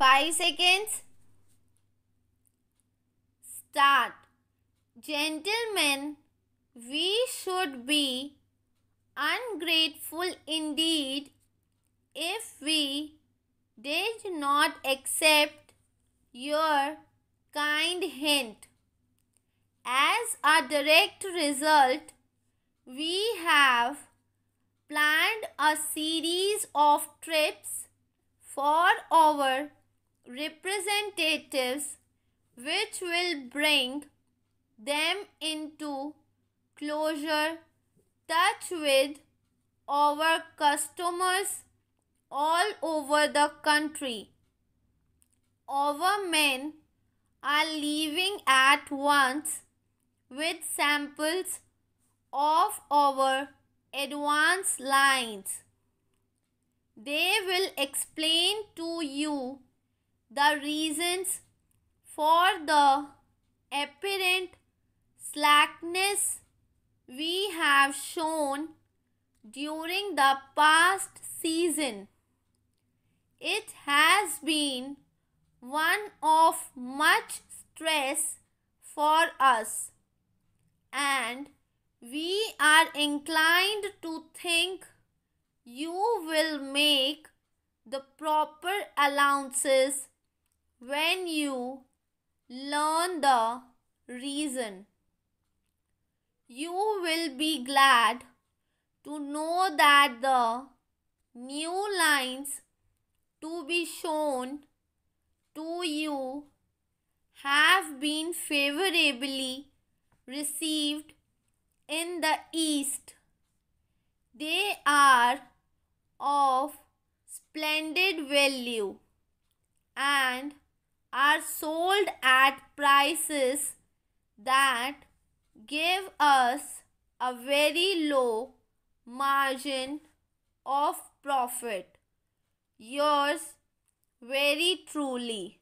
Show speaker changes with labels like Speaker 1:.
Speaker 1: 5 seconds. Start. Gentlemen, we should be ungrateful indeed if we did not accept your kind hint. As a direct result, we have planned a series of trips for our representatives which will bring them into closer touch with our customers all over the country. Our men are leaving at once with samples of our advanced lines. They will explain to you the reasons for the apparent slackness we have shown during the past season. It has been one of much stress for us and we are inclined to think you will make the proper allowances when you learn the reason. You will be glad to know that the new lines to be shown to you have been favorably received in the East. They are of splendid value and are sold at prices that give us a very low margin of profit. Yours very truly.